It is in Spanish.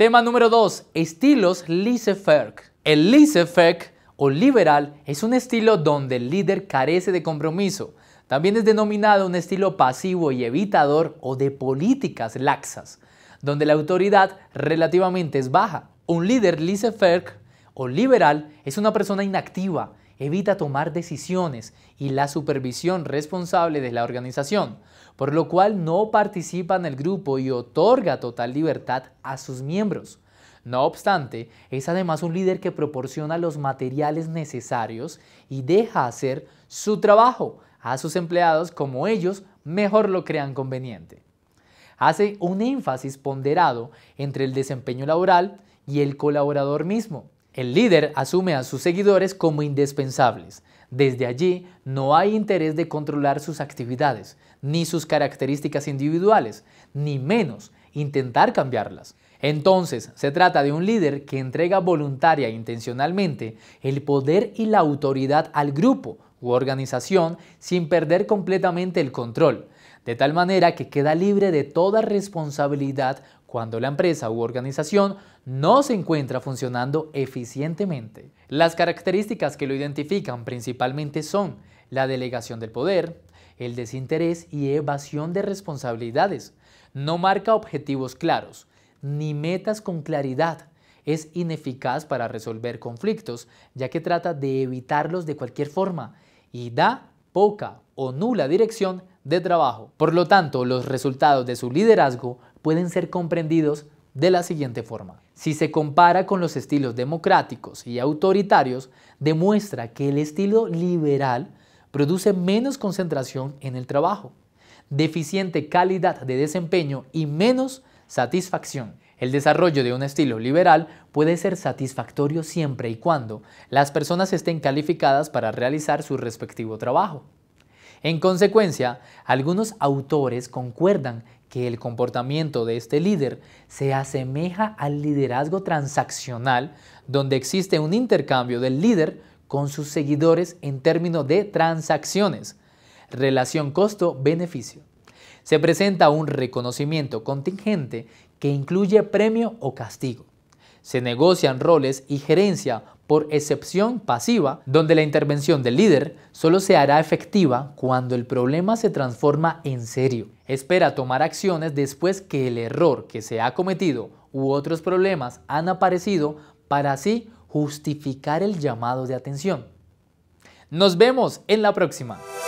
Tema número 2. Estilos laissez El laissez o liberal es un estilo donde el líder carece de compromiso. También es denominado un estilo pasivo y evitador o de políticas laxas, donde la autoridad relativamente es baja. Un líder laissez o liberal es una persona inactiva evita tomar decisiones y la supervisión responsable de la organización, por lo cual no participa en el grupo y otorga total libertad a sus miembros. No obstante, es además un líder que proporciona los materiales necesarios y deja hacer su trabajo a sus empleados como ellos mejor lo crean conveniente. Hace un énfasis ponderado entre el desempeño laboral y el colaborador mismo el líder asume a sus seguidores como indispensables. Desde allí no hay interés de controlar sus actividades, ni sus características individuales, ni menos intentar cambiarlas. Entonces, se trata de un líder que entrega voluntaria e intencionalmente el poder y la autoridad al grupo u organización sin perder completamente el control, de tal manera que queda libre de toda responsabilidad cuando la empresa u organización no se encuentra funcionando eficientemente. Las características que lo identifican principalmente son la delegación del poder, el desinterés y evasión de responsabilidades. No marca objetivos claros, ni metas con claridad. Es ineficaz para resolver conflictos, ya que trata de evitarlos de cualquier forma y da poca o nula dirección de trabajo. Por lo tanto, los resultados de su liderazgo pueden ser comprendidos de la siguiente forma. Si se compara con los estilos democráticos y autoritarios, demuestra que el estilo liberal produce menos concentración en el trabajo, deficiente calidad de desempeño y menos satisfacción. El desarrollo de un estilo liberal puede ser satisfactorio siempre y cuando las personas estén calificadas para realizar su respectivo trabajo. En consecuencia, algunos autores concuerdan que el comportamiento de este líder se asemeja al liderazgo transaccional, donde existe un intercambio del líder con sus seguidores en términos de transacciones, relación costo-beneficio. Se presenta un reconocimiento contingente que incluye premio o castigo se negocian roles y gerencia por excepción pasiva, donde la intervención del líder solo se hará efectiva cuando el problema se transforma en serio. Espera tomar acciones después que el error que se ha cometido u otros problemas han aparecido para así justificar el llamado de atención. Nos vemos en la próxima.